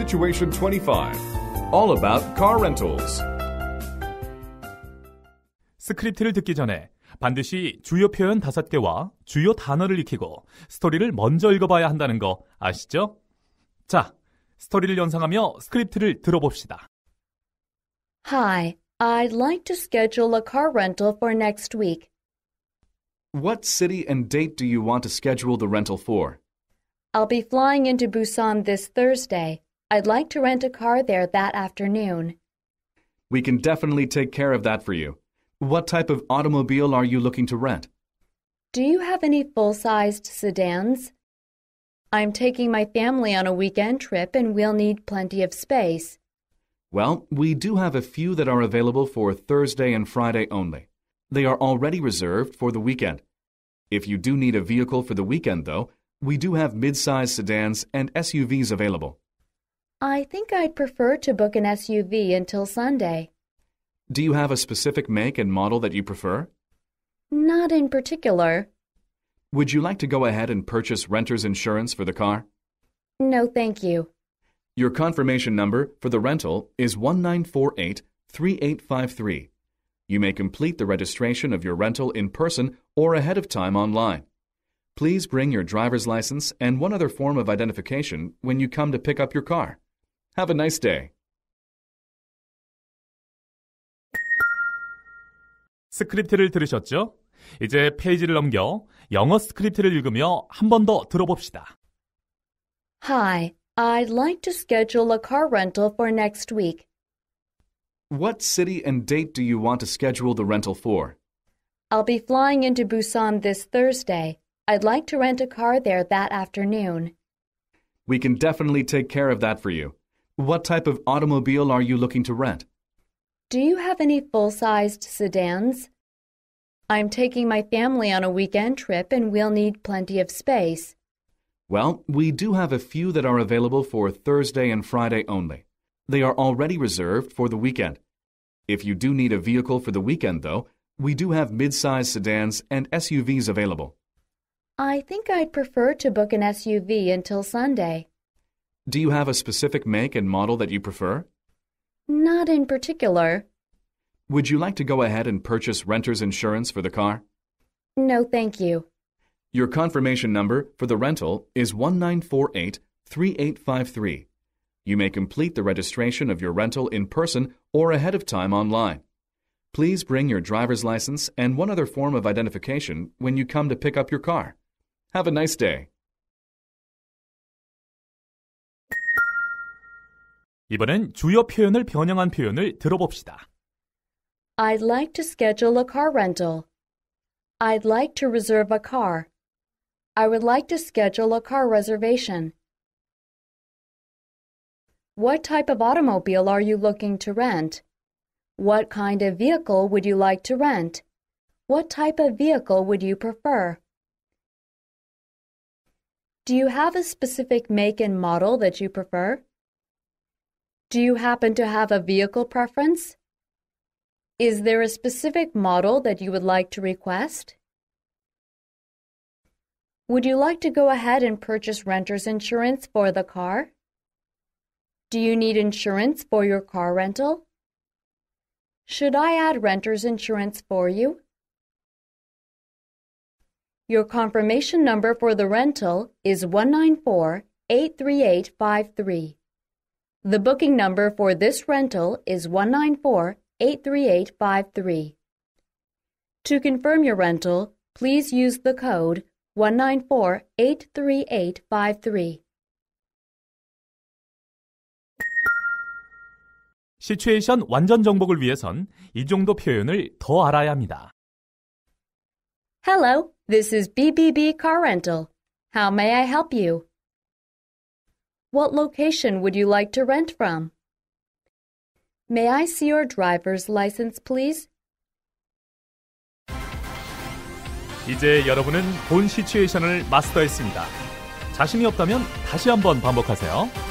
Situation 25, all about car rentals. 스크립트를 듣기 전에 반드시 주요 표현 5개와 주요 단어를 익히고 스토리를 먼저 읽어봐야 한다는 거 아시죠? 자, 스토리를 연상하며 스크립트를 들어봅시다. Hi, I'd like to schedule a car rental for next week. What city and date do you want to schedule the rental for? I'll be flying into Busan this Thursday. I'd like to rent a car there that afternoon. We can definitely take care of that for you. What type of automobile are you looking to rent? Do you have any full sized sedans? I'm taking my family on a weekend trip and we'll need plenty of space. Well, we do have a few that are available for Thursday and Friday only. They are already reserved for the weekend. If you do need a vehicle for the weekend, though, we do have mid sized sedans and SUVs available. I think I'd prefer to book an SUV until Sunday. Do you have a specific make and model that you prefer? Not in particular. Would you like to go ahead and purchase renter's insurance for the car? No, thank you. Your confirmation number for the rental is 1948 3853. You may complete the registration of your rental in person or ahead of time online. Please bring your driver's license and one other form of identification when you come to pick up your car. Have a nice day. 스크립트를 들으셨죠? 이제 페이지를 넘겨 영어 스크립트를 읽으며 한 번 더 들어봅시다. Hi, I'd like to schedule a car rental for next week. What city and date do you want to schedule the rental for? I'll be flying into Busan this Thursday. I'd like to rent a car there that afternoon. We can definitely take care of that for you. What type of automobile are you looking to rent? Do you have any full sized sedans? I'm taking my family on a weekend trip and we'll need plenty of space. Well, we do have a few that are available for Thursday and Friday only. They are already reserved for the weekend. If you do need a vehicle for the weekend, though, we do have mid-sized sedans and SUVs available. I think I'd prefer to book an SUV until Sunday. Do you have a specific make and model that you prefer? Not in particular. Would you like to go ahead and purchase renter's insurance for the car? No, thank you. Your confirmation number for the rental is 1948 3853. You may complete the registration of your rental in person or ahead of time online. Please bring your driver's license and one other form of identification when you come to pick up your car. Have a nice day. 이번엔 주요 표현을 변형한 표현을 들어봅시다. I'd like to schedule a car rental. I'd like to reserve a car. I would like to schedule a car reservation. What type of automobile are you looking to rent? What kind of vehicle would you like to rent? What type of vehicle would you prefer? Do you have a specific make and model that you prefer? Do you happen to have a vehicle preference? Is there a specific model that you would like to request? Would you like to go ahead and purchase renter's insurance for the car? Do you need insurance for your car rental? Should I add renter's insurance for you? Your confirmation number for the rental is 194 the booking number for this rental is 194 83853. To confirm your rental, please use the code 194 83853. 시츄에이션 완전 정복을 위해선 이 정도 표현을 더 알아야 합니다. Hello, this is BBB Car Rental. How may I help you? What location would you like to rent from? May I see your driver's license, please? 이제 여러분은 본 시츄에이션을 마스터했습니다. 자신이 없다면 다시 한번 반복하세요.